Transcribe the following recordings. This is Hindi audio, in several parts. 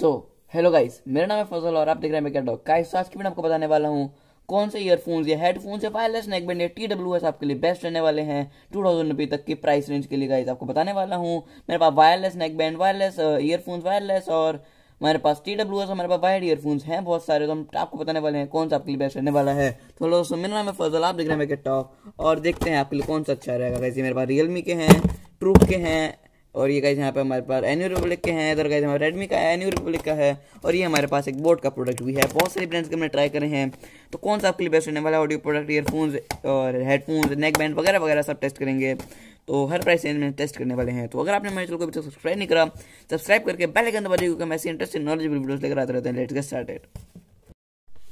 सो हेलो गाइस मेरा नाम है फजल और आप देख रहे हैं मैं डॉग गाइस आज की मैं आपको बताने वाला हूँ कौन से ईयरफोन्स या हेडफोन्स या वायरलेस नेकबैंड या टी डब्ल्यू एस आपके लिए बेस्ट रहने वाले हैं टू थाउजेंड रुपी तक की प्राइस रेंज के लिए गाइस आपको बताने वाला हूँ मेरे पास wireless neckband wireless earphones wireless और हमारे पास टी डब्ल्यू एस हमारे पास वायर ईयरफोन्स हैं बहुत सारे तो हम आपको बताने वाले हैं कौन सा आपके लिए बेस्ट रहने वाला है तो दोस्तों मेरा नाम है फजल आप देख रहे हैं मैं टॉप और देखते हैं आपके लिए कौन सा अच्छा रहेगा वैसे मेरे पास रियलमी के हैं ट्रूप के हैं और ये गाइज यहाँ पे हमारे पास एन्यू रिपब्लिक के हैं इधर गाइज हमारे रेडमी का एन्यू रिपब्लिक का है और ये हमारे पास एक बोट का प्रोडक्ट भी है बहुत सारे ब्रांड्स के हमने ट्राई करे हैं तो कौन सा आपके लिए बेस्ट होने वाला ऑडियो प्रोडक्ट ईयरफोन्स और हेडफोन्स नेक बैंड वगैरह वगैरह सब टेस्ट करेंगे तो हर प्राइस रेंज में टेस्ट करने वाले हैं तो अगर आपने मेरे चैनल को अभी तक सब्सक्राइब नहीं करा सब्सक्राइब करके बेल आइकन दबा दीजिए क्योंकि हम ऐसे इंटरेस्टिंग नॉलेजेबल वीडियोस लेकर आते रहते हैं लेट्स गेट स्टार्टेड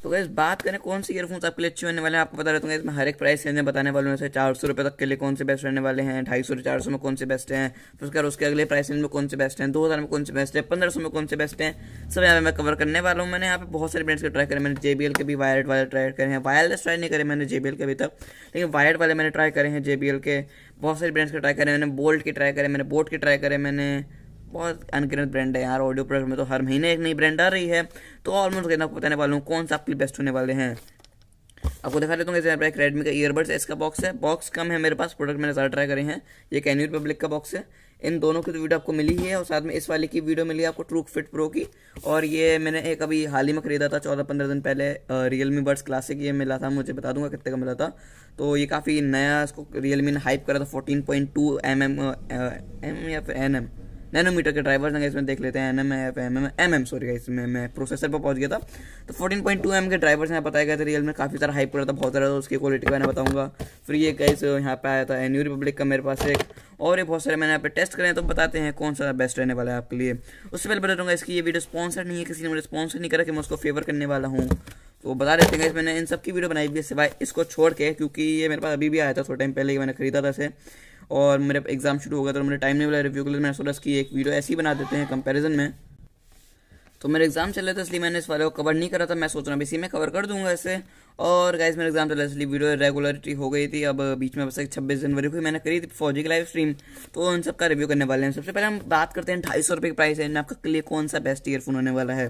तो गैस बात करें कौन से ईयरफोन्स आपके लिए अच्छे होने वाले हैं आपको बता देता हूँ इसमें हर एक प्राइस रेंज में बताने वाले हैं चार सौ रुपये तक के लिए कौन से बेस्ट रहने वाले हैं ढाई सौ चार सौ में कौन से बेस्ट हैं फिर तो उसके बाद उसके अगले प्राइस रेंज में कौन से बेस्ट हैं दो हज़ार में कौन से बेस्ट है पंद्रह सौ में कौन से बेस्ट हैं सब यहाँ पर मैं कवर करने वाला हूँ मैंने यहाँ पर बहुत सारे ब्रांड्स के ट्राई करे मैंने जेबीएल के भी वायर्ड वाले ट्राई करे हैं वायरलेस ट्राई नहीं करे मैंने एल के अभी तक लेकिन वायर्ड वाले मैंने ट्राई करे हैं एल के बहुत सारे ब्रांड्स के ट्राई करें मैंने बोल्ट के ट्राई करे मैंने बोट के ट्राई करे मैंने बहुत अनगिनत ब्रांड है यार ऑडियो प्रोडक्ट में तो हर महीने एक नई ब्रांड आ रही है तो ऑलमोस्ट कहना आपको बताने वाला हूँ कौन सा आपके लिए बेस्ट होने वाले हैं आपको दिखा देता हूँ एक रेडमी का ईयरबड्स है इसका बॉक्स है बॉक्स कम है मेरे पास प्रोडक्ट मैंने ज़्यादा ट्राई करे हैं ये कैन्यू पब्लिक का बॉक्स है इन दोनों की तो वीडियो आपको मिली ही है और साथ में इस वाले की वीडियो मिली है आपको ट्रू फिट प्रो की और ये मैंने एक अभी हाल ही में खरीदा था चौदह पंद्रह दिन पहले रियल मी बर्ड्स क्लासिक ये मिला था मुझे बता दूंगा कितने का मिला था तो ये काफ़ी नया इसको रियल मी ने हाइप करा था fourteen point two M M M या फिर एन एम नैनोमीटर के ड्राइवर्स हैं इसमें देख लेते हैं N M F M M M M sorry guys मैं प्रोसेसर पर पहुंच गया था तो फोर्टीन पॉइंट टू एम के ड्राइवर्स यहाँ बताया गया था रियल में काफ़ी सारा हाइप कर रहा था बहुत सारा था उसकी क्वालिटी मैंने बताऊँगा फिर ये कैस यहाँ पे आया था न्यू रिपब्लिक का मेरे पास एक और ये बहुत सारे मैंने यहाँ पे टेस्ट करें तो बताते हैं कौन सा बेस्ट रहने वाला है आपके लिए उससे पहले बता दूँगा इसकी ये वीडियो स्पॉन्सर नहीं है किसी ने मुझे स्पॉन्सर नहीं करा कि मैं उसको फेवर करने वाला हूँ तो बता देते हैं इस मैंने इन सब की वीडियो बनाई हुई है सिवाय इसको छोड़ के क्योंकि ये मेरे पास अभी भी आया था थोड़ा टाइम पहले ही मैंने खरीदा था इसे और मेरा एग्ज़ाम शुरू होगा तो मेरे टाइम नहीं मिला रिव्यू के लिए तो मैंने सोचा कि एक वीडियो ऐसी बना देते हैं कंपेरिजन में तो मेरा एग्ज़ाम चल रहे थे इसलिए मैंने इस वाले को कवर नहीं करा था मैं सोच रहा हूँ इसी में कवर कर दूंगा इसे और गाइज मेरे एग्जाम चला इसलिए वीडियो रेगुलरिटी हो गई थी अब बीच में बस एक छब्बीस जनवरी को मैंने करी थी फौजी की लाइव स्ट्रीम तो उन सब का रिव्यू करने वाले हैं सबसे पहले हम बात करते हैं ढाई सौ रुपये की प्राइस रेंज आपका क्लियर कौन सा बेस्ट ईयरफोन होने वाला है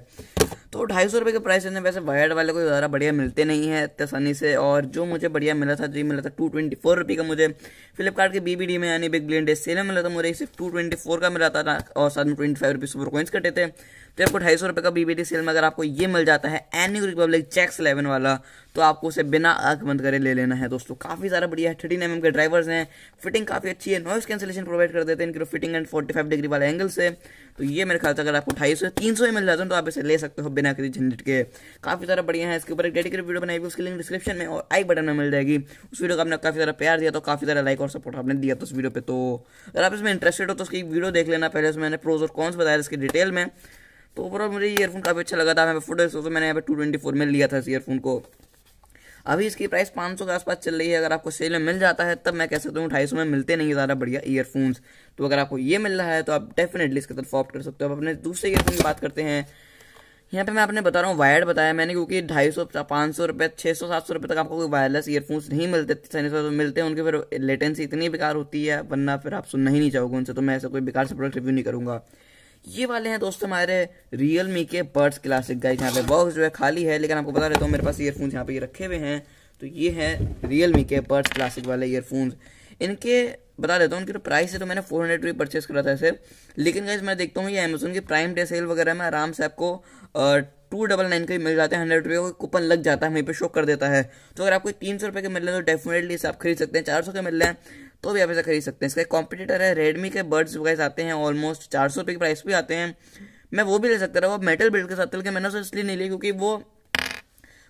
तो ढाई सौ रुपये के प्राइस में वैसे वायर्ड वाले को ज़्यादा बढ़िया मिलते नहीं है इतने आसानी से और जो मुझे बढ़िया मिला था जो मिला था टू ट्वेंटी फोर रुपये का मुझे फ्लिपकार्ट के डी में यानी बिग ब्लेंड सेल में मिला था मुझे सिर्फ टू ट्वेंटी फोर का मिला था और साथ में twenty five rupees super coins कटे थे तो आपको ढाई सौ रुपये का बीबीडी सेल में अगर आपको ये मिल जाता है एनी रिपब्लिक चेक्स इलेवन वाला तो आपको उसे बिना आंख बंद करे ले लेना है दोस्तों काफ़ी सारा बढ़िया है थर्टीन एम के ड्राइवर्स हैं फिटिंग काफ़ी अच्छी है नॉइस कैंसिलेशन प्रोवाइड कर देते हैं इनकी fitting and forty five degree वाले एंगल से तो ये मेरे ख्याल से अगर आपको ढाई सौ तीन सौ एम एल तो आप इसे ले सकते हो बिना किसी झंझट के काफ़ी सारा बढ़िया है इसके ऊपर एक डेडिकेट वीडियो बनाई हुई उसके लिंक डिस्क्रिप्शन में और आई बटन में मिल जाएगी उस वीडियो को आपने काफ़ी सारा प्यार दिया तो काफ़ी सारा लाइक और सपोर्ट आपने दिया तो उस वीडियो पर तो अगर आप इसमें इंटरेस्टेड हो तो उसकी वीडियो देख लेना पहले उसमें मैंने प्रोज और कॉन्स बताया इसकी डिटेल में तो ओवरऑल मुझे ये ईयरफोन काफ़ी अच्छा लगा था मैं फोटो तो मैंने यहाँ पर टू ट्वेंटी फोर में लिया था इस ईयरफोन को अभी इसकी प्राइस 500 के आसपास चल रही है अगर आपको सेल में मिल जाता है तब मैं कह सकता हूँ ढाई में मिलते नहीं ज़्यादा बढ़िया ईयरफोन्स तो अगर आपको ये मिल रहा है तो आप डेफिनेटली इसके तरफ ऑप्ट कर सकते हो आप अपने दूसरे ईयरफोन की बात करते हैं यहाँ पे मैं आपने बता रहा हूँ वायर्ड बताया मैंने क्योंकि ढाई सौ पाँच सौ रुपये छः सौ सात सौ रुपये तक आपको कोई वायरलेस ईयरफोन्स नहीं मिलते सैनिक तो मिलते हैं उनके फिर लेटेंसी इतनी बेकार होती है वरना फिर आप सुनना ही नहीं चाहोगे उनसे तो मैं ऐसा कोई बेकार से प्रोडक्ट रिव्यू नहीं करूँगा ये वाले हैं दोस्तों हमारे रियल मी के बर्ड्स क्लासिक गाइस यहाँ पे बॉक्स जो है खाली है लेकिन आपको बता देता हूँ मेरे पास ईयरफोन्स यहाँ पे ये रखे हुए हैं तो ये है रियल मी के बर्ड्स क्लासिक वाले ईयरफोन्स इनके बता देता हूँ उनकी तो प्राइस है तो मैंने फोर हंड्रेड रुपये परचेस करा था इसे लेकिन गाइज मैं देखता हूँ ये अमेजोन की प्राइम डे सेल वगैरह में आराम से आपको टू डबल नाइन का मिल जाते हैं हंड्रेड रुपये का कूपन लग जाता है वहीं पे शो कर देता है तो अगर आपको तीन सौ रुपये के मिल रहे हैं तो डेफिनेटली इसे आप खरीद सकते हैं चार सौ के मिल रहे हैं तो भी आप इसे खरीद सकते हैं इसका कॉम्पिटिटर है रेडमी के बर्ड्स वगैरह आते हैं ऑलमोस्ट चार सौ के प्राइस भी आते हैं मैं वो भी ले सकता था वो मेटल बिल्ड के साथ लेकिन मैंने उसे इसलिए नहीं लिया क्योंकि वो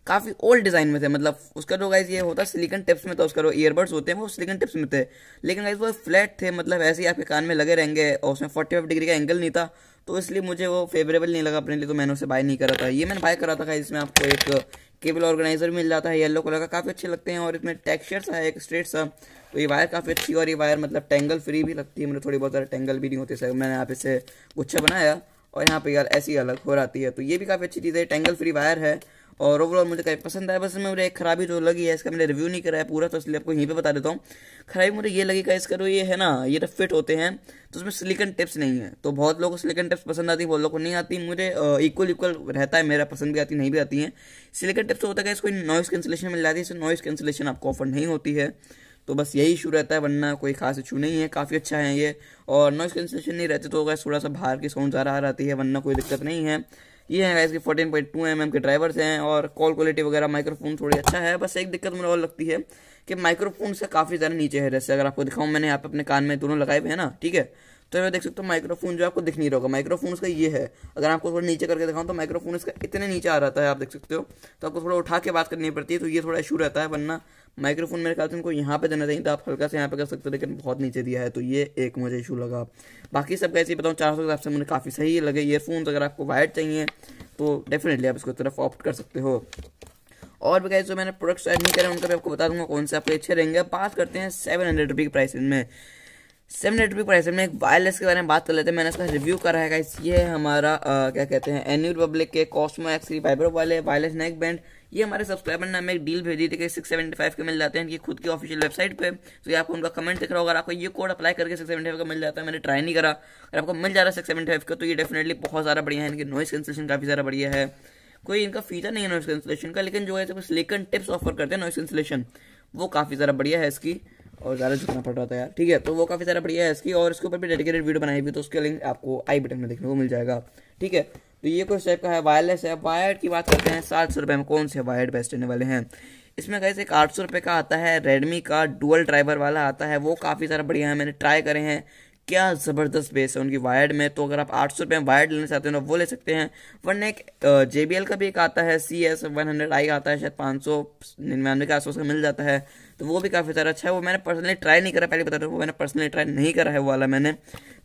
काफ़ी ओल्ड डिज़ाइन में थे मतलब उसका जो गाइज ये होता सिलिकन टिप्स में था उसका जो ईयरबड्स होते हैं वो सिलिकन टिप्स में थे लेकिन गाइज वो फ्लैट थे मतलब ऐसे ही आपके कान में लगे रहेंगे और उसमें फोर्टी फाइव डिग्री का एंगल नहीं था तो इसलिए मुझे वो फेवरेबल नहीं लगा अपने लिए तो मैंने उसे बाय नहीं करा था ये मैंने बाय करा था गाइज इसमें आपको एक केबल ऑर्गेनाइजर मिल जाता है येलो कलर का काफ़ी अच्छे लगते हैं और इसमें टेक्सचर सा है एक स्ट्रेट सा तो ये वायर काफ़ी अच्छी और ये वायर मतलब टेंगल फ्री भी लगती है मतलब थोड़ी बहुत ज़्यादा टेंगल भी नहीं होती सर मैंने आप इसे गुच्छा बनाया और यहाँ पे यार ऐसी अलग हो जाती है तो ये भी काफ़ी अच्छी चीज़ है टेंगल फ्री वायर है और ओवरऑल मुझे काफ़ी पसंद आया बस इसमें मुझे एक खराबी जो तो लगी है इसका मैंने रिव्यू नहीं कराया पूरा तो इसलिए आपको यहीं पे बता देता हूँ खराबी मुझे ये लगी का इसका जो ये है ना ये तो फिट होते हैं तो उसमें सिलिकन टिप्स नहीं है तो बहुत लोगों को सिलिकन टिप्स पसंद आती है बहुत लोगों को नहीं आती मुझे इक्वल इक्वल रहता है मेरा पसंद भी आती नहीं भी आती है सिलिकन टिप्स होता है इसको नॉइस कैंसिलेशन मिल जाती है इससे नॉइस कैंसिलेशन आपको ऑफर नहीं होती है तो बस यही इशू रहता है वरना कोई खास इशू नहीं है काफ़ी अच्छा है ये और नॉइस कैंसिलेशन नहीं रहते तो अगर थोड़ा सा बाहर की साउंड ज़्यादा आ रहती है वरना कोई दिक्कत नहीं है ये है के 14.2 पॉइंट mm के ड्राइवर्स हैं और कॉल क्वालिटी वगैरह माइक्रोफोन थोड़ी अच्छा है बस एक दिक्कत मुझे और लगती है कि माइक्रोफोन से काफ़ी ज़्यादा नीचे है जैसे अगर आपको दिखाऊँ मैंने यहाँ पे अपने कान में दोनों लगाए हुए हैं ना ठीक है तो मैं देख सकता हूँ माइक्रोफोन जो आपको दिख नहीं रहा होगा माइक्रोफोन उसका ये है अगर आपको थोड़ा नीचे करके दिखाऊँ तो माइक्रोफोन इसका इतने नीचे आ रहा है आप देख सकते हो तो आपको थोड़ा उठा के बात करनी पड़ती है तो ये थोड़ा इशू रहता है वरना माइक्रोफोन मेरे ख्याल से उनको यहाँ पे देना चाहिए तो आप हल्का से यहाँ पे कर सकते हो लेकिन बहुत नीचे दिया है तो ये एक मुझे इशू लगा बाकी सब कैसे बताऊँ चार सौ से मुझे काफ़ी सही लगे ईयरफोन अगर आपको वायर चाहिए तो डेफिनेटली आप इसको तरफ ऑप्ट कर सकते हो और भी कैसे जो मैंने प्रोडक्ट्स ऐड नहीं करें उनका भी आपको बता दूंगा कौन से आपके अच्छे रहेंगे बात करते हैं सेवन हंड्रेड रुपी की प्राइस में सेवन एट प्राइस में एक वायरलेस के बारे में बात कर लेते हैं मैंने इसका रिव्यू करा है इस ये हमारा आ, क्या कहते हैं एन्यू रिपब्लिक के कॉस्मो एक्स फाइबर वाले वायरलेस नेक बैंड ये हमारे सब्सक्राइबर ने हमें एक डील भेजी थी कि सिक्स सेवेंटी फाइव के मिल जाते हैं इनकी खुद की ऑफिशियल वेबसाइट पे तो ये आपको उनका कमेंट दिख रहा होगा आपको ये कोड अप्लाई करके सिक्स सेवेंटी फाइव का मिल जाता है मैंने ट्राई नहीं करा अगर आपको मिल जा रहा है सिक्स सेवेंटी फाइव का तो ये डेफिनेटली बहुत ज़्यादा बढ़िया है इनकी नॉइस कैंसिलेशन काफ़ी ज़्यादा बढ़िया है कोई इनका फीचर नहीं है नॉइस कैंसिलेशन का लेकिन जो है लेकिन टिप्स ऑफर करते हैं नॉइस कैंसिलेशन वो काफ़ी ज़्यादा बढ़िया है इसकी और ज़्यादा झुकना पड़ रहा था यार ठीक है तो वो काफ़ी सारा बढ़िया है इसकी और इसके ऊपर भी डेडिकेटेड वीडियो बनाई हुई तो उसके लिंक आपको आई बटन में देखने को मिल जाएगा ठीक है तो ये कुछ टाइप का है वायरलेस है वायर्ड की बात करते हैं सात सौ रुपये में कौन से वायर्ड बेस्ट रहने वाले हैं इसमें कैसे एक आठ सौ रुपये का आता है रेडमी का डुअल ड्राइवर वाला आता है वो काफ़ी सारा बढ़िया है मैंने ट्राई करे हैं क्या ज़बरदस्त बेस है उनकी वायर्ड में तो अगर आप आठ सौ रुपये में वायर्ड लेना चाहते हो वो ले सकते हैं वरना एक जे बी एल का भी एक आता है C S one hundred I आता है शायद पाँच सौ निन्यानवे के आसपास का मिल जाता है तो वो भी काफ़ी सारा अच्छा है वो मैंने पर्सनली ट्राई नहीं करा पहले बता रहा हूँ वो मैंने पर्सनली ट्राई नहीं करा है वो वाला मैंने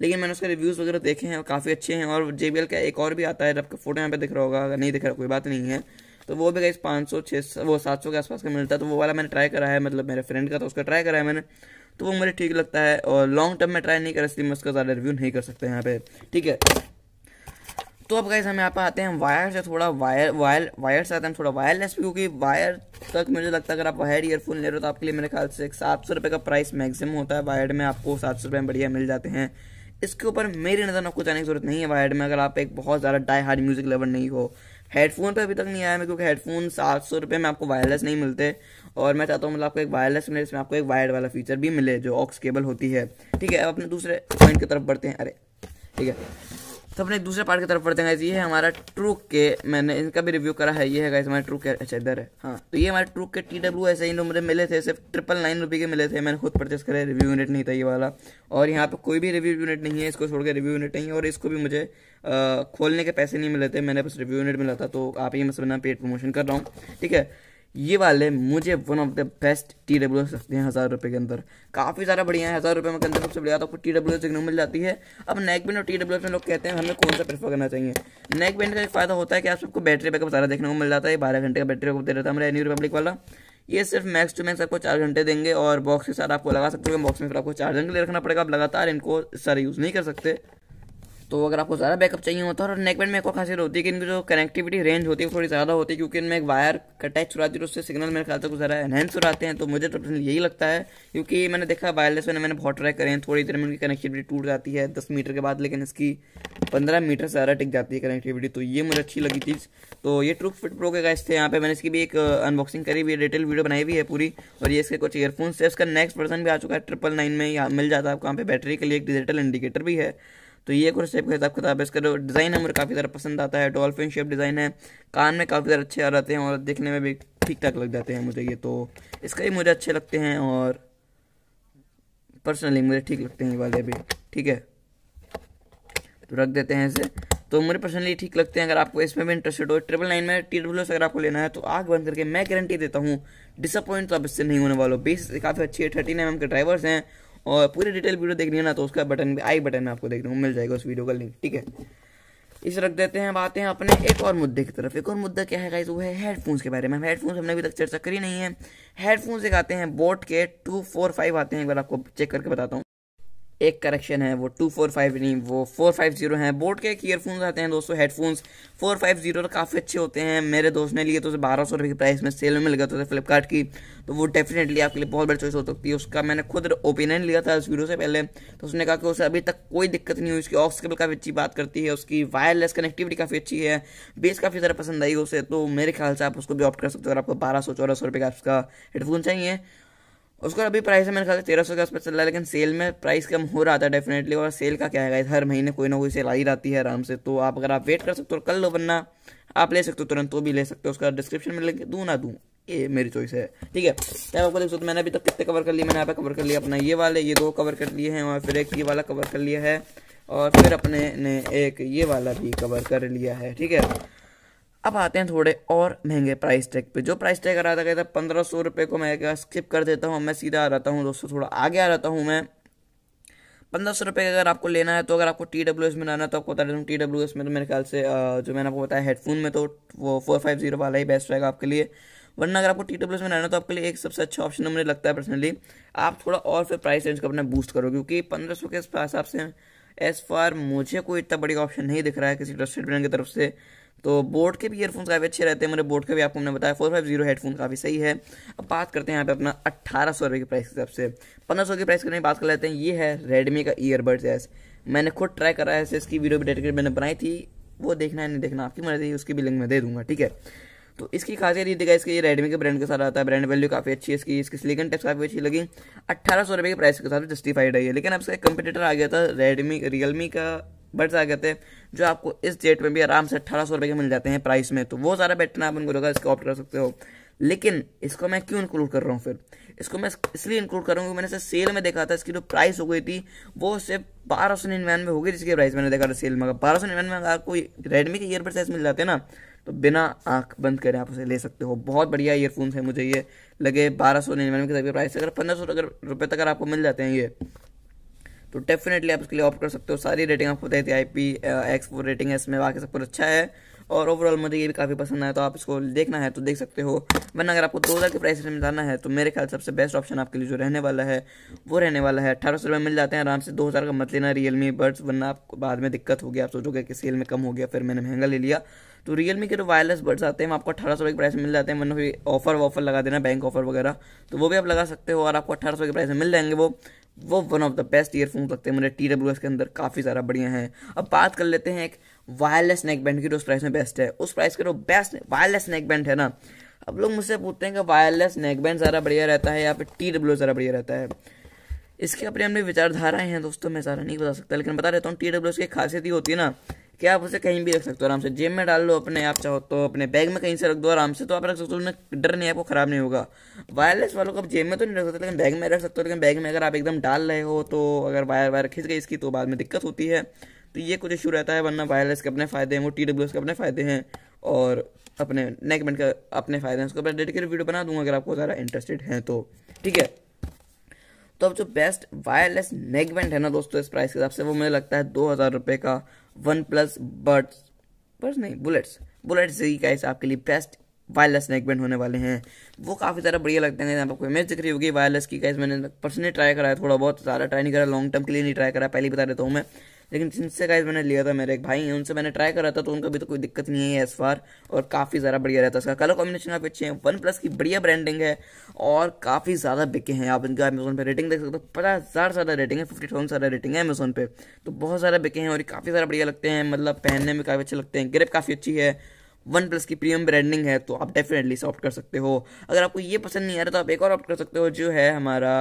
लेकिन मैंने उसके रिव्यूज़ वगैरह देखे हैं और काफ़ी अच्छे हैं और जे बी एल का एक और भी आता है जब फोटो यहाँ पे दिख रहा होगा अगर नहीं दिख रहा कोई बात नहीं है तो वो भी गई पाँच सौ छः सौ वो सात सौ के आसपास का मिलता है तो वो वाला मैंने ट्राई करा है मतलब मेरे फ्रेंड का तो उसका ट्राई करा है मैंने तो वो मुझे ठीक लगता है और लॉन्ग टर्म में ट्राई नहीं कर सकती मैं उसका ज़्यादा रिव्यू नहीं कर सकते यहाँ पे ठीक है तो अब गाइज हम यहाँ पर आते हैं वायर से थोड़ा वायर वायर वायर से आते हैं थोड़ा वायरलेस भी क्योंकि वायर तक मुझे लगता है अगर आप वायर ईयरफोन ले रहे हो तो आपके लिए मेरे ख्याल से सात सौ रुपये का प्राइस मैक्सिमम होता है वायर में आपको सात सौ रुपये में बढ़िया मिल जाते हैं इसके ऊपर मेरी नज़र आपको जाने की जरूरत नहीं है वायर्ड में अगर आप एक बहुत ज़्यादा डाई हार्ड म्यूज़िक लेवल नहीं हो हेडफोन पे अभी तक नहीं आया मैं क्योंकि हेडफोन सात सौ रुपये में आपको वायरलेस नहीं मिलते और मैं चाहता हूँ मतलब आपको एक वायरलेस मिले इसमें आपको एक वायर्ड वाला फीचर भी मिले जो ऑक्स केबल होती है ठीक है अब अपने दूसरे पॉइंट की तरफ बढ़ते हैं अरे ठीक है तो अपने दूसरे पार्ट की तरफ पढ़ते हैं ये है हमारा ट्रू के मैंने इनका भी रिव्यू करा है ये है हमारे ट्रू के अच्छा इधर है हाँ तो ये हमारे ट्रू के टी डब्ल्यू ऐसे ही मुझे मिले थे सिर्फ ट्रिपल नाइन रुपये के मिले थे मैंने खुद परचेस करे रिव्यू यूनिट नहीं था ये वाला और यहाँ पे कोई भी रिव्यू यूनिट नहीं है इसको छोड़ के रिव्यू यूनिट नहीं है और इसको भी मुझे खोलने के पैसे नहीं मिले थे मैंने बस रिव्यू यूनिट मिला था तो आप ही मैं सब पेड प्रमोशन कर रहा हूँ ठीक है ये वाले मुझे one of the best T W S लगते हैं हज़ार रुपये के अंदर काफ़ी ज़्यादा बढ़िया है हज़ार रुपये में अंदर सबसे बढ़िया तो आपको टी डब्ल्यू एस देखने मिल जाती है अब नेक बैंड और टी डब्ल्यू एस में लोग कहते हैं हमें कौन सा प्रेफर करना चाहिए नेक बैंड का फ़ायदा होता है कि आप सबको बैटरी बैकअप सारा देखने को मिल जाता है बारह घंटे का बैटरी बैकअप दे रहा था हमारे न्यू रिपब्लिक e वाला ये सिर्फ मैक्स टू मैक्स आपको चार घंटे देंगे और बॉक्स के साथ आपको लगा सकते हो बॉक्स में फिर आपको चार्जिंग रखना पड़ेगा आप लगातार इनको सारे यूज़ नहीं कर सकते तो अगर आपको ज़्यादा बैकअप चाहिए होता है और नेकबैंड में एक और खासियत होती है कि इनकी जो कनेक्टिविटी रेंज होती है थोड़ी ज़्यादा होती है क्योंकि इनमें एक वायर कटैच हो रहा है उससे सिग्नल मेरे ख्याल से कुछ ज़्यादा एनहेंस हो जाते हैं तो मुझे तो यही लगता है क्योंकि मैंने देखा वायरलेस में मैंने बहुत ट्राई करें हैं थोड़ी देर में उनकी कनेक्टिविटी टूट जाती है दस मीटर के बाद लेकिन इसकी पंद्रह मीटर से ज़्यादा टिक जाती है कनेक्टिविटी तो ये मुझे अच्छी लगी चीज़ तो ये ट्रू फिट प्रो के गाइस थे यहाँ पे मैंने इसकी भी एक अनबॉक्सिंग करी हुई है डिटेल वीडियो बनाई हुई है पूरी और ये इसके कुछ ईयरफोन्स है इसका नेक्स्ट वर्जन भी आ चुका है ट्रिपल नाइन में यहाँ मिल जाता है आपको यहाँ पे बैटरी के लिए एक डिजिटल इंडिकेटर भी है तो ये कुछ शेप का हिसाब किताब है इसका डिज़ाइन है मुझे काफ़ी ज़्यादा पसंद आता है डॉल्फिन शेप डिज़ाइन है कान में काफ़ी ज़्यादा अच्छे आ जाते हैं और देखने में भी ठीक ठाक लग जाते हैं मुझे ये तो इसका भी मुझे अच्छे लगते हैं और पर्सनली मुझे ठीक लगते हैं ये वाले भी ठीक है तो रख देते हैं इसे तो मुझे पर्सनली ठीक लगते हैं अगर आपको इसमें भी इंटरेस्टेड हो ट्रिपल नाइन में टी डब्ल्यू अगर आपको लेना है तो आग बंद करके मैं गारंटी देता हूँ डिसअपॉइंट तो आप इससे नहीं होने वालों बेस काफ़ी अच्छी है नाइन एम के ड्राइवर्स हैं और पूरी डिटेल वीडियो देखनी है ना तो उसका बटन भी आई बटन में आपको देखने को मिल जाएगा उस वीडियो का लिंक ठीक है इस रख देते हैं बातें हैं अपने एक और मुद्दे की तरफ एक और मुद्दा क्या है वो है हेडफोन्स के बारे में हेडफोन्स हमने अभी तक चर्चा करी नहीं है हेडफोन्स एक आते हैं बोट के टू फोर फाइव आते हैं एक बार आपको चेक करके बताता हूँ एक करेक्शन है वो टू फोर फाइव नहीं वो फोर फाइव जीरो हैं बोट के एक ईयरफोन्स आते हैं दोस्तों हेडफोन्स फोर फाइव जीरो तो काफ़ी अच्छे होते हैं मेरे दोस्त ने लिए तो उसे बारह सौ रुपये की प्राइस में सेल में गया था फ्लिपकार्ट की तो वो डेफिनेटली आपके लिए बहुत बड़ी चॉइस हो सकती है उसका मैंने खुद ओपिनियन लिया था उस वीडियो से पहले तो उसने कहा कि उसे अभी तक कोई दिक्कत नहीं हुई उसकी ऑक्स केबल काफ़ी अच्छी बात करती है उसकी वायरलेस कनेक्टिविटी काफ़ी अच्छी है बेस काफ़ी ज़्यादा पसंद आई उसे तो मेरे ख्याल से आप उसको भी ऑप्ट कर सकते हो अगर आपको बारह सौ चौदह सौ रुपये का उसका हेडफोन चाहिए उसका अभी प्राइस है मेरे ख्याल से तेरह सौ के आसपास चल रहा है लेकिन सेल में प्राइस कम हो रहा था डेफिनेटली और सेल का क्या है हर महीने कोई ना कोई सेल आई रहती है आराम से तो आप अगर आप वेट कर सकते हो कल लो वरना आप ले सकते हो तुरंत तो भी ले सकते हो उसका डिस्क्रिप्शन में लेंगे दूँ ना दूँ ये मेरी चॉइस है ठीक है तब तो आपको देख सकते मैंने अभी तक कितने कवर कर लिए मैंने यहाँ कवर कर लिया अपना ये वाले ये दो कवर कर लिए हैं और फिर एक ये वाला कवर कर लिया है और फिर अपने ने एक ये वाला भी कवर कर लिया है ठीक है अब आते हैं थोड़े और महंगे प्राइस टैग पे जो प्राइस टैग आता रहा था कहता पंद्रह सौ रुपये को मैं स्किप कर देता हूँ मैं सीधा आ रहता हूँ दोस्तों थोड़ा आगे आ रहता हूँ मैं पंद्रह सौ रुपये अगर आपको लेना है तो अगर आपको टी डब्ल्यू एस में लाना है तो आपको बता देता हूँ टी डब्ल्यू एस में तो मेरे ख्याल से जो मैंने आपको बताया हेडफोन में तो वो फोर फाइव जीरो वाला ही बेस्ट रहेगा आपके लिए वरना अगर आपको टी डब्ल्यू एस में लाना है तो आपके लिए एक सबसे अच्छा ऑप्शन मुझे लगता है पर्सनली आप थोड़ा और फिर प्राइस रेंज को अपना बूस्ट करो क्योंकि पंद्रह सौ के हिसाब से एज फार मुझे कोई इतना बड़ी ऑप्शन नहीं दिख रहा है किसी ट्रस्टेड ब्रांड की तरफ से तो बोट के भी ईयरफोन्स काफ़ी अच्छे रहते हैं मेरे बोट का भी आपको हमने बताया फोर फाइव जीरो हेडफोन काफ़ी सही है अब बात करते हैं यहाँ पे अपना अट्ठारह सौ रुपये के प्राइस के हिसाब से पंद्रह सौ के प्राइस करने की बात कर लेते हैं ये है रेडमी का ईयरबड्स एस मैंने खुद ट्राई करा है इसकी वीडियो भी डेडिकेट मैंने बनाई थी वो देखना है नहीं देखना आपकी मर्जी उसकी भी लिंक मैं दे दूंगा ठीक है तो इसकी खासियत ये देखा इसके रेडमी के ब्रांड के साथ आता है ब्रांड वैल्यू काफ़ी अच्छी है इसकी इसकी सिलिकन टेप्स काफ़ी अच्छी लगी अट्ठारह सौ रुपये के प्राइस के साथ जस्टिफाइड है लेकिन अब इसका कंपटीटर आ गया था रेडमी रियलमी का बट क्या कहते हैं जो आपको इस डेट में भी आराम से अठारह सौ रुपये के मिल जाते हैं प्राइस में तो वो सारा बैटन आप उनको इनको इसको ऑप्ट कर सकते हो लेकिन इसको मैं क्यों इंक्लूड कर रहा हूँ फिर इसको मैं इसलिए इंक्लूड कर रहा हूँ मैंने सेल में देखा था इसकी जो प्राइस हो गई थी वो सिर्फ बारह सौ निन्यानवे होगी जिसकी प्राइस मैंने देखा था सेल में बारह सौ निन्यानवे अगर आपको रेडमी के ईयरबड्स ऐसे मिल जाते हैं ना तो बिना आंख बंद करें आप उसे ले सकते हो बहुत बढ़िया ईयरफोन्स है मुझे ये लगे बारह सौ निन्यानवे के प्राइस अगर पंद्रह सौ रुपये तक आपको मिल जाते हैं ये तो डेफिनेटली आप इसके लिए ऑप्ट कर सकते हो सारी रेटिंग आपको बताई थी I P X four rating है इसमें बाकी सब कुछ अच्छा है और ओवरऑल मुझे ये भी काफ़ी पसंद आया तो आप इसको देखना है तो देख सकते हो वन अगर आपको दो हज़ार के प्राइस में जाना है तो मेरे ख्याल सबसे बेस्ट ऑप्शन आपके लिए जो रहने वाला है वो रहने वाला है अठारह सौ रुपये मिल जाते हैं आराम से दो हज़ार का मत लेना रियलमी बर्ड्स वरना आपको बाद में दिक्कत होगी आप सोचोगे कि सेल में कम हो गया फिर मैंने महंगा ले लिया तो रियलमी के जो वायरलेस बर्ड्स आते हैं आपको अठारह सौ के प्राइस में मिल जाते हैं वरना फिर ऑफर वॉफर लगा देना बैंक ऑफर वगैरह तो वो भी आप लगा सकते हो और आपको अठारह सौ के प्राइस में मिल जाएंगे वो वो one of the best earphone लगते हैं मुझे टी डब्ल्यू एस के अंदर काफ़ी ज्यादा बढ़िया है अब बात कर लेते हैं एक वायरलेस नेक बैंड की जो उस प्राइस में बेस्ट है उस प्राइस का जो बेस्ट वायरलेस नेक बैंड है ना अब लोग मुझसे पूछते हैं कि वायरलेस नेक बैंड ज्यादा बढ़िया रहता है या फिर टी डब्ल्यू एस ज़्यादा बढ़िया रहता है इसके अपने अपने विचारधाराएं हैं दोस्तों मैं सारा नहीं बता सकता लेकिन बता देता हूँ टी डब्ल्यू एस की खासियत ही होती है ना कि आप उसे कहीं भी रख सकते हो आराम से जेब में डाल लो अपने आप चाहो तो अपने बैग में कहीं से रख दो आराम से तो आप रख सकते हो उसमें डर नहीं आपको खराब नहीं होगा वायरलेस वालों को आप जेब में तो नहीं रख सकते लेकिन बैग में रख सकते हो लेकिन बैग में अगर आप एकदम डाल रहे हो तो अगर वायर वायर खींच गई इसकी तो बाद में दिक्कत होती है तो ये कुछ इशू रहता है वरना वायरलेस के अपने फ़ायदे हैं वो टी डब्ल्यू एस के अपने फ़ायदे हैं और अपने नेकमेंट का अपने फ़ायदे हैं उसके ऊपर डेडिकेटेड वीडियो बना दूंगा अगर आपको ज़्यादा इंटरेस्टेड हैं तो ठीक है तो अब जो बेस्ट वायरलेस नेगमेंट है ना दोस्तों इस प्राइस के हिसाब से वो मुझे लगता है दो हज़ार रुपए का वन प्लस बर्ड्स बर्ड्स नहीं बुलेट्स बुलेट्स ही का आपके लिए बेस्ट वायरलेस नेकबैंड होने वाले हैं वो काफ़ी ज़्यादा बढ़िया लगते हैं आपको इमेज दिख रही होगी वायरलेस की गाइज मैंने पर्सनली ट्राई करा है थोड़ा बहुत ज़्यादा ट्राई नहीं करा लॉन्ग टर्म के लिए नहीं ट्राई करा पहले बता देता हूँ मैं लेकिन जिनसे गाइज मैंने लिया था मेरे एक भाई हैं उनसे मैंने ट्राई करा था तो उनका भी तो कोई दिक्कत नहीं है एस फार और काफ़ी ज़्यादा बढ़िया रहता है उसका कलर कॉम्बिनेशन काफ़ी अच्छे हैं वन प्लस की बढ़िया ब्रांडिंग है और काफ़ी ज़्यादा बिके हैं आप इनका अमेजोन पर रेटिंग देख सकते हो पचास हज़ार ज़्यादा रेटिंग है फिफ्टी थाउजेंड ज़्यादा रेटिंग है अमेजोन पे तो बहुत ज़्यादा बिके हैं और काफ़ी ज़्यादा बढ़िया लगते हैं मतलब पहनने में काफ़ी अच्छे लगते हैं ग्रिप काफ़ी अच्छी है वन प्लस की प्रीमियम ब्रांडिंग है तो आप डेफिनेटली इसे ऑप्ट कर सकते हो अगर आपको ये पसंद नहीं आ रहा तो आप एक और ऑप्ट कर सकते हो जो है हमारा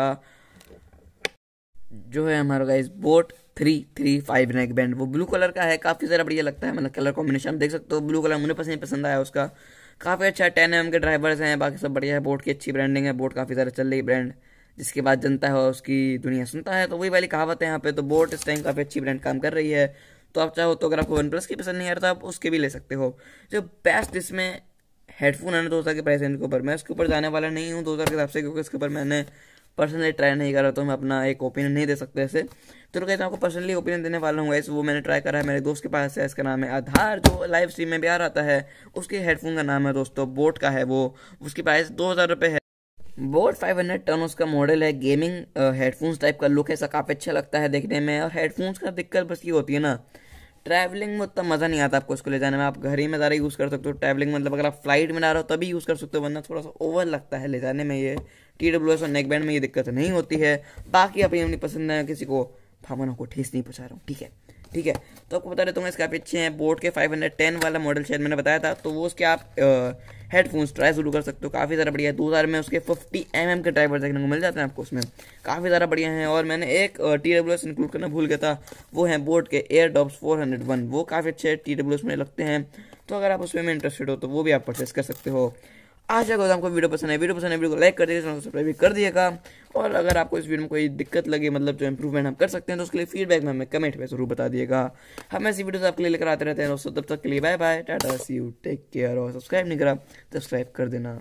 जो है हमारा guys boat three three five neck band वो ब्लू कलर का है काफ़ी ज़रा बढ़िया लगता है मतलब कलर कॉम्बिनेशन देख सकते हो ब्लू कलर मुझे पसंद पसंद आया उसका काफ़ी अच्छा टेन एम के ड्राइवर्स हैं बाकी सब बढ़िया है बोट की अच्छी ब्रांडिंग है बोट काफ़ी ज़्यादा चल रही ब्रांड जिसके बाद जनता है उसकी दुनिया सुनता है तो वही वाली कहावत है यहाँ पे तो बोट इस टाइम काफ़ी अच्छी ब्रांड काम कर रही है तो आप चाहो तो अगर आपको वन प्लस की पसंद नहीं आ रहा तो आप उसके भी ले सकते हो जो बेस्ट इसमें हेडफोन है ना दो हज़ार के प्राइस रेंज के ऊपर मैं उसके ऊपर जाने वाला नहीं हूँ दो हज़ार के हिसाब से क्योंकि इसके ऊपर मैंने पर्सनली ट्राई नहीं करा तो मैं अपना एक ओपिनियन नहीं दे सकते ऐसे तो कहते हैं आपको पर्सनली ओपिनियन देने वाला हूँ वो मैंने ट्राई करा है मेरे दोस्त के पास है इसका नाम है आधार जो लाइव स्ट्रीम में भी आ रहा है उसके हेडफोन का नाम है दोस्तों बोट का है वो उसकी प्राइस दो हज़ार रुपये है बोट फाइव हंड्रेड टन उसका मॉडल है गेमिंग हेडफोन्स टाइप का लुक ऐसा काफ़ी अच्छा लगता है देखने में और हेडफोन्स का दिक्कत बस ये होती है ना ट्रैवलिंग में उतना मज़ा नहीं आता आपको इसको ले जाने में आप घर ही में ज़्यादा यूज़ कर सकते हो ट्रैवलिंग मतलब अगर आप फ्लाइट में ला रहे हो तभी यूज़ कर सकते हो वरना थोड़ा सा ओवर लगता है ले जाने में ये टी डब्ल्यू एस और नेक बैंड में ये दिक्कत नहीं होती है बाकी अपनी अपनी पसंद है किसी को भावना को ठेस नहीं पहुँचा रहा हूँ ठीक है ठीक है तो आपको बता देता हूँ इसके आप अच्छे हैं बोट के 510 वाला मॉडल शायद मैंने बताया था तो वो उसके आप हेडफोन्स ट्राई जरूर कर सकते हो काफ़ी ज़्यादा बढ़िया है दो हज़ार में उसके फिफ्टी एम mm के ड्राइवर देखने को मिल जाते हैं आपको उसमें काफ़ी ज़्यादा बढ़िया है और मैंने एक टी डब्ल्यू एस इंक्लूड करना भूल गया था वो है बोट के Airdopes four hundred one वो काफ़ी अच्छे टी डब्ल्यू एस में लगते हैं तो अगर आप उसमें इंटरेस्टेड हो तो वो भी आप परचेस कर सकते हो आशा करता हूँ आपको वीडियो पसंद है वीडियो पसंद है वीडियो को लाइक कर दीजिए सब्सक्राइब कर दिएगा और अगर आपको इस वीडियो में कोई दिक्कत लगे मतलब जो इंप्रूवमेंट हम कर सकते हैं तो उसके लिए फीडबैक में हमें कमेंट में जरूर बता दिएगा हम ऐसी वीडियोस आपके लिए लेकर आते रहते हैं दोस्तों तब तक के लिए bye bye tata see you take care और सब्सक्राइब नहीं करा सब्सक्राइब कर देना